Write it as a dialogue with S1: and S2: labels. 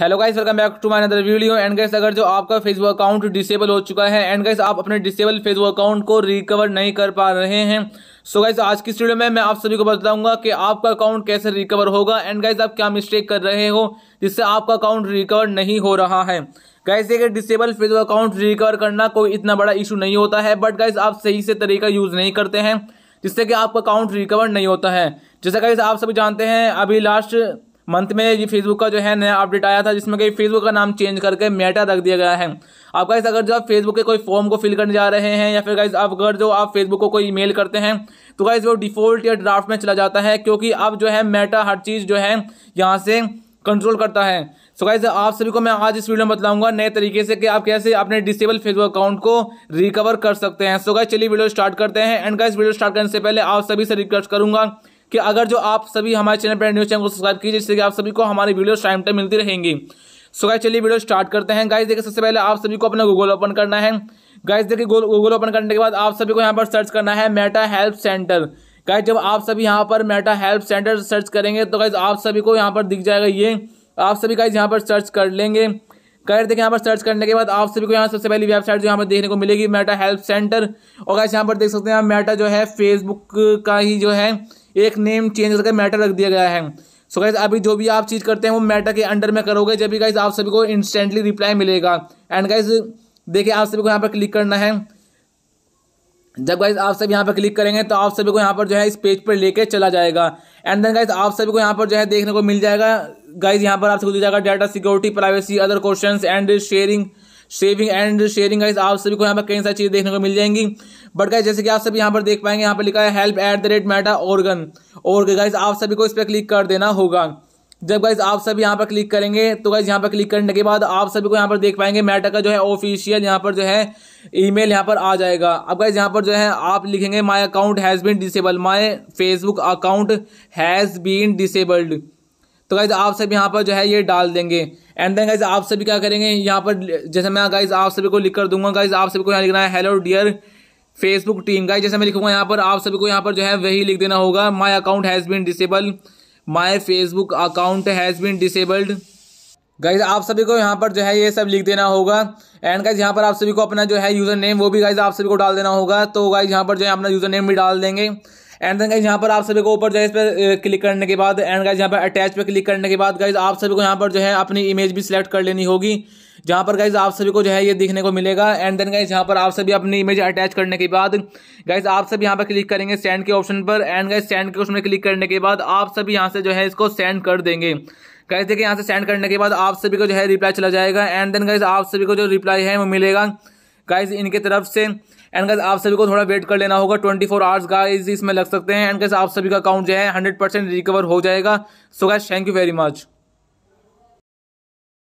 S1: hello guys welcome back to my other video and guys अगर जो आपका Facebook account disable हो चुका है एंड गाइस आप अपने डिसेबल फेसबुक अकाउंट को रिकवर नहीं कर पा रहे हैं सो so गाइस आज की वीडियो में मैं आप सभी को बताऊंगा कि आपका अकाउंट कैसे रिकवर होगा एंड गाइस आप क्या मिस्टेक कर रहे हो जिससे आपका अकाउंट रिकवर नहीं हो रहा है गाइस देखिए डिसेबल फेसबुक अकाउंट रिकवर करना कोई इतना बड़ा इशू नहीं होता है बट गाइस आप सही से तरीका यूज़ नहीं करते हैं जिससे कि आपका अकाउंट रिकवर नहीं होता है जैसे गाइस आप सभी जानते हैं अभी लास्ट मंथ में ये फेसबुक का जो है नया अपडेट आया था जिसमें कि फेसबुक का नाम चेंज करके मेटा रख दिया गया है आप गाइस अगर जो आप फेसबुक के कोई फॉर्म को फिल करने जा रहे हैं या फिर गाइस आप अगर जो आप फेसबुक को कोई ईमेल करते हैं तो गाइस वो डिफॉल्ट या ड्राफ्ट में चला जाता है क्योंकि अब जो है मेटा हर चीज़ जो है यहाँ से कंट्रोल करता है सो गाइस आप सभी को मैं आज इस वीडियो में बताऊंगा नए तरीके से कि आप कैसे अपने डिसेबल फेसबुक अकाउंट को रिकवर कर सकते हैं सो गाइस चलिए वीडियो स्टार्ट करते हैं एंड गाइस वीडियो स्टार्ट करने से पहले आप सभी से रिक्वेस्ट करूंगा कि अगर जो आप सभी हमारे चैनल पर न्यूज़ चैनल को सब्सक्राइब कीजिए जिससे कि आप सभी को हमारी वीडियो टाइम टाइम मिलती रहेंगी सो गाइस चलिए वीडियो स्टार्ट करते हैं गाइस देखिए सबसे पहले आप सभी को अपना गूगल ओपन करना है गाइस देखिए गूगल ओपन करने के बाद आप सभी को यहाँ पर सर्च करना है मेटा हेल्प सेंटर गाइस जब आप सभी यहाँ पर मेटा हेल्प सेंटर सर्च करेंगे तो गाइज आप सभी को यहाँ पर दिख जाएगा ये आप सभी गाइज यहाँ पर सर्च कर लेंगे कर देखें यहाँ पर सर्च करने के बाद आप सभी को यहाँ सबसे पहली वेबसाइट जो यहाँ पर देखने को मिलेगी मेटा हेल्प सेंटर और कैसे यहाँ पर देख सकते हैं मेटा जो है फेसबुक का ही जो है एक नेम चेंज करके मेटा रख दिया गया है सो so गाइज अभी जो भी आप चीज़ करते हैं वो मेटा के अंडर में करोगे जब भी गाइज आप सभी को इंस्टेंटली रिप्लाई मिलेगा एंड गाइज देखिए आप सभी को यहाँ पर क्लिक करना है जब गाइज आप सब यहाँ पर क्लिक करेंगे तो आप सभी को यहाँ पर जो है इस पेज पर लेके चला जाएगा एंड देन गाइज आप सभी को यहाँ पर जो है देखने को मिल जाएगा गाइज यहाँ पर आप सबको दिया जाएगा data security privacy other question and sharing saving and sharing guys आप सभी को यहाँ पर कई सारी चीज़ें देखने को मिल जाएंगी बट गाइज जैसे कि आप सभी यहाँ पर देख पाएंगे यहाँ पर लिखा है help at the rate Meta org और गाइज आप सभी को इस पर क्लिक कर देना होगा जब गाइज आप सभी यहाँ पर क्लिक करेंगे तो गाइज यहाँ पर क्लिक करने के बाद आप सभी को यहाँ पर देख पाएंगे मैटा का जो है ऑफिशियल यहाँ पर जो है ईमेल यहाँ पर आ जाएगा अब गाइज यहाँ पर जो है आप लिखेंगे my account has been disable my Facebook account has been disabled तो गाइज आप सभी यहाँ पर जो है ये डाल देंगे एंड देन गाइज आप सभी क्या करेंगे यहाँ पर जैसे मैं गाइज आप सभी को लिख कर दूंगा गाइज आप सभी को यहाँ लिखना है hello dear Facebook team guys जैसे मैं लिखूंगा यहाँ पर आप सभी को यहाँ पर जो है वही लिख देना होगा my account has been disabled my Facebook account has been disabled guys आप सभी को यहाँ पर जो है ये सब लिख देना होगा एंड गाइज यहाँ पर आप सभी को अपना जो है यूज़र नेम वो भी गाइज आप सभी को डाल देना होगा तो गाइज यहाँ पर जो है अपना यूज़र नेम भी डाल देंगे एंड देन गाइज यहाँ पर आप सभी को ऊपर जो है इस पर क्लिक करने के बाद एंड गाइज यहाँ पर अटैच पर क्लिक करने के बाद गाइज आप सभी को यहाँ पर जो है अपनी इमेज भी सिलेक्ट कर लेनी होगी जहाँ पर गाइज आप सभी को जो है ये देखने को मिलेगा एंड देन गाइज यहाँ पर आप सभी अपनी इमेज अटैच करने के बाद गाइज आप सभी यहाँ पर क्लिक करेंगे सेंड के ऑप्शन पर एंड गाइज सेंड के ऑप्शन में क्लिक करने के बाद आप सभी यहाँ से जो है इसको सेंड कर देंगे गाइज देखिए यहाँ से सेंड करने के बाद आप सभी को जो है रिप्लाई चला जाएगा एंड देन गाइज आप सभी को जो रिप्लाई है वो मिलेगा गाइज इनके तरफ से एंड गाइज आप सभी को थोड़ा वेट कर लेना होगा ट्वेंटी फोर आवर्स गाइज इसमें लग सकते हैं एंड गाइज आप सभी का अकाउंट जो है हंड्रेड परसेंट रिकवर हो जाएगा so guys thank you very much